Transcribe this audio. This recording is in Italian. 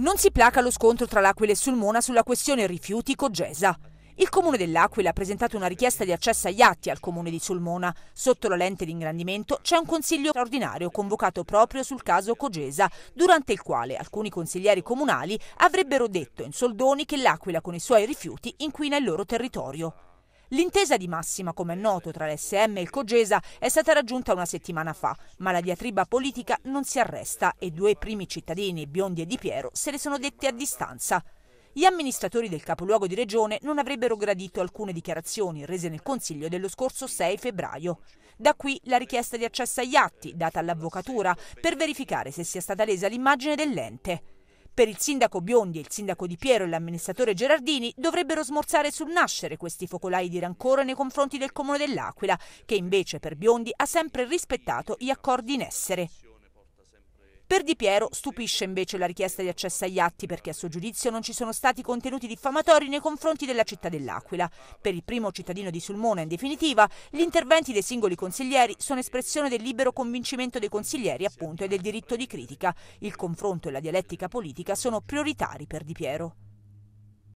Non si placa lo scontro tra l'Aquila e Sulmona sulla questione rifiuti Cogesa. Il comune dell'Aquila ha presentato una richiesta di accesso agli atti al comune di Sulmona. Sotto la lente di ingrandimento c'è un consiglio straordinario convocato proprio sul caso Cogesa, durante il quale alcuni consiglieri comunali avrebbero detto in soldoni che l'Aquila con i suoi rifiuti inquina il loro territorio. L'intesa di massima, come è noto, tra l'SM e il Cogesa è stata raggiunta una settimana fa, ma la diatriba politica non si arresta e due primi cittadini, Biondi e Di Piero, se le sono dette a distanza. Gli amministratori del capoluogo di regione non avrebbero gradito alcune dichiarazioni rese nel Consiglio dello scorso 6 febbraio. Da qui la richiesta di accesso agli atti data all'avvocatura per verificare se sia stata lesa l'immagine dell'ente. Per il sindaco Biondi e il sindaco Di Piero e l'amministratore Gerardini dovrebbero smorzare sul nascere questi focolai di rancore nei confronti del comune dell'Aquila, che invece per Biondi ha sempre rispettato gli accordi in essere. Per Di Piero stupisce invece la richiesta di accesso agli atti perché a suo giudizio non ci sono stati contenuti diffamatori nei confronti della città dell'Aquila. Per il primo cittadino di Sulmona, in definitiva, gli interventi dei singoli consiglieri sono espressione del libero convincimento dei consiglieri appunto e del diritto di critica. Il confronto e la dialettica politica sono prioritari per Di Piero.